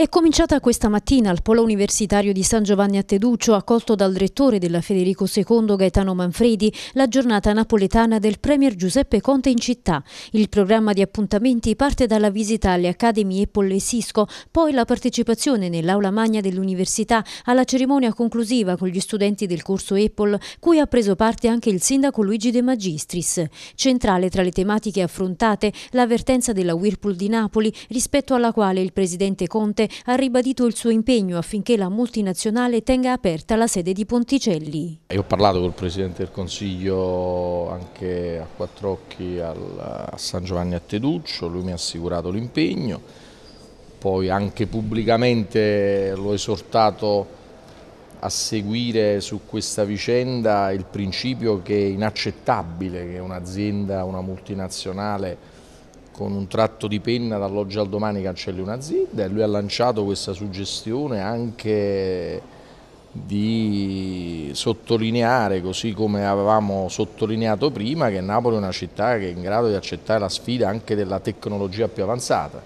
È cominciata questa mattina al Polo Universitario di San Giovanni a Teduccio, accolto dal rettore della Federico II Gaetano Manfredi, la giornata napoletana del Premier Giuseppe Conte in città. Il programma di appuntamenti parte dalla visita alle Accademie Apple e Cisco, poi la partecipazione nell'aula magna dell'università alla cerimonia conclusiva con gli studenti del corso Apple, cui ha preso parte anche il sindaco Luigi De Magistris. Centrale tra le tematiche affrontate l'avvertenza della Whirlpool di Napoli, rispetto alla quale il presidente Conte ha ribadito il suo impegno affinché la multinazionale tenga aperta la sede di Ponticelli. Eh, io ho parlato col Presidente del Consiglio anche a quattro occhi a San Giovanni a Teduccio, lui mi ha assicurato l'impegno, poi anche pubblicamente l'ho esortato a seguire su questa vicenda il principio che è inaccettabile che un'azienda, una multinazionale con un tratto di penna dall'oggi al domani cancelli un'azienda e lui ha lanciato questa suggestione anche di sottolineare, così come avevamo sottolineato prima, che Napoli è una città che è in grado di accettare la sfida anche della tecnologia più avanzata.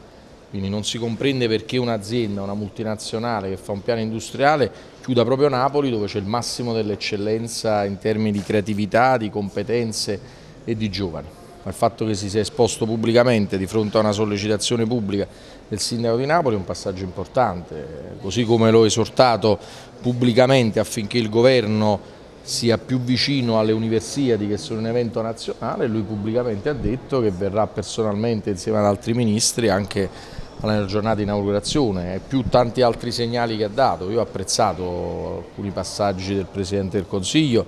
Quindi non si comprende perché un'azienda, una multinazionale che fa un piano industriale chiuda proprio Napoli dove c'è il massimo dell'eccellenza in termini di creatività, di competenze e di giovani ma il fatto che si sia esposto pubblicamente di fronte a una sollecitazione pubblica del sindaco di Napoli è un passaggio importante, così come l'ho esortato pubblicamente affinché il governo sia più vicino alle universiadi che sono un evento nazionale, lui pubblicamente ha detto che verrà personalmente insieme ad altri ministri anche alla giornata di inaugurazione e più tanti altri segnali che ha dato. Io ho apprezzato alcuni passaggi del Presidente del Consiglio,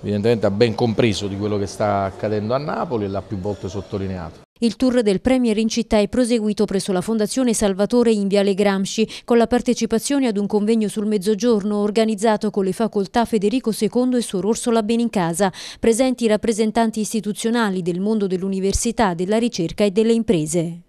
evidentemente ha ben compreso di quello che sta accadendo a Napoli e l'ha più volte sottolineato. Il tour del Premier in città è proseguito presso la Fondazione Salvatore in Viale Gramsci con la partecipazione ad un convegno sul mezzogiorno organizzato con le facoltà Federico II e Suor Orsola Benincasa, presenti rappresentanti istituzionali del mondo dell'università, della ricerca e delle imprese.